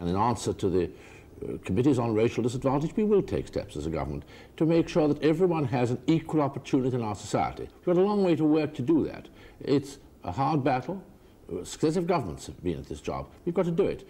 And in answer to the uh, committees on racial disadvantage, we will take steps as a government to make sure that everyone has an equal opportunity in our society. We've got a long way to work to do that. It's a hard battle. Successive governments have been at this job. We've got to do it.